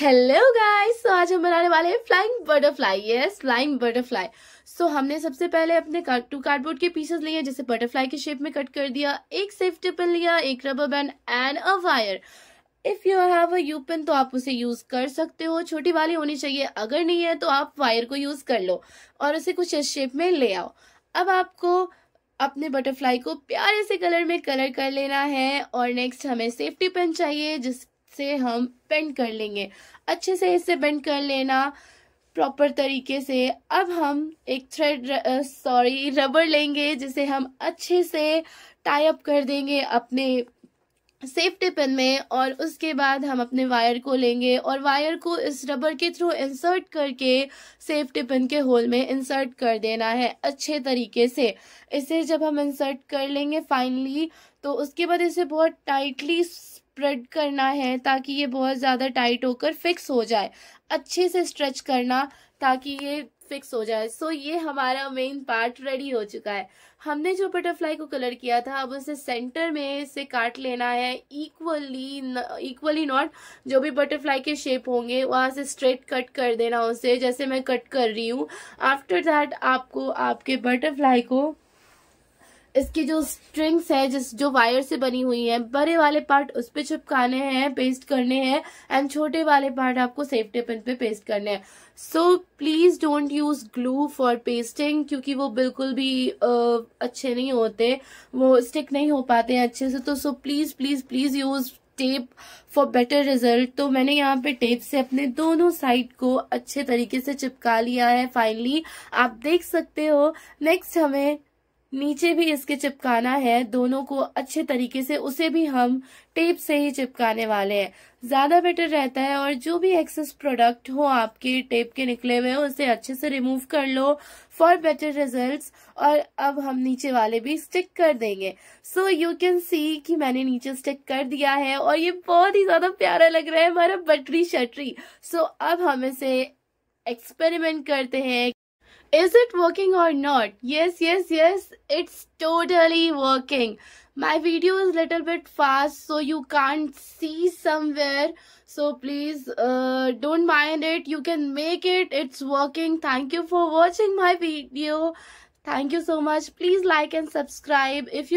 Hello guys तो आज हम बनाने वाले हैं flying butterfly yes flying butterfly so हमने सबसे पहले अपने टू कार्डबोर्ड के पीसेस लिए जैसे बटरफ्लाई के शेप में कट कर दिया एक सेफ्टी पिन लिया एक rubber band and a wire if you have a U pin तो आप उसे यूज़ कर सकते हो छोटी वाली होनी चाहिए अगर नहीं है तो आप वायर को यूज़ कर लो और उसे कुछ इस शेप में ले आओ अब आपको अपने बटरफ्लाई को प्यारे से कलर में कलर कर लेना है और नेक्स्ट हमें सेफ्टी पेन चाहिए जिस से हम बेंड कर लेंगे अच्छे से इसे बेंड कर लेना प्रॉपर तरीके से अब हम एक थ्रेड सॉरी रबर लेंगे जिसे हम अच्छे से टाई अप कर देंगे अपने सेफ्टी पिन में और उसके बाद हम अपने वायर को लेंगे और वायर को इस रबर के थ्रू इंसर्ट करके सेफ्टी पिन के होल में इंसर्ट कर देना है अच्छे तरीके से इसे जब हम इंसर्ट कर लेंगे फाइनली तो उसके बाद इसे बहुत टाइटली स्प्रेड करना है ताकि ये बहुत ज़्यादा टाइट होकर फिक्स हो जाए अच्छे से स्ट्रेच करना ताकि ये फिक्स हो जाए सो so, ये हमारा मेन पार्ट रेडी हो चुका है हमने जो बटरफ्लाई को कलर किया था अब उसे सेंटर में से काट लेना है इक्वली इक्वली नॉट जो भी बटरफ्लाई के शेप होंगे वहां से स्ट्रेट कट कर देना उसे जैसे मैं कट कर रही हूँ आफ्टर दैट आपको आपके बटरफ्लाई को इसके जो स्ट्रिंग्स है जिस जो वायर से बनी हुई है बड़े वाले पार्ट उस पर चिपकाने हैं पेस्ट करने हैं एंड छोटे वाले पार्ट आपको सेफ्टी पिन पे पेस्ट करने हैं so please don't use glue for pasting क्योंकि वो बिल्कुल भी uh, अच्छे नहीं होते वो स्टिक नहीं हो पाते हैं अच्छे से तो so please please please use tape for better result तो मैंने यहाँ पे टेप से अपने दोनों साइड को अच्छे तरीके से चिपका लिया है फाइनली आप देख सकते हो नेक्स्ट हमें नीचे भी इसके चिपकाना है दोनों को अच्छे तरीके से उसे भी हम टेप से ही चिपकाने वाले हैं ज्यादा बेटर रहता है और जो भी एक्सेस प्रोडक्ट हो आपके टेप के निकले हुए उसे अच्छे से रिमूव कर लो फॉर बेटर रिजल्ट्स और अब हम नीचे वाले भी स्टिक कर देंगे सो यू कैन सी कि मैंने नीचे स्टिक कर दिया है और ये बहुत ही ज्यादा प्यारा लग रहा है हमारा बटरी शटरी सो so, अब हम इसे एक्सपेरिमेंट करते हैं Is it working or not? Yes, yes, yes. It's totally working. My video is little bit fast so you can't see somewhere. So please uh, don't mind it. You can make it. It's working. Thank you for watching my video. Thank you so much. Please like and subscribe. If you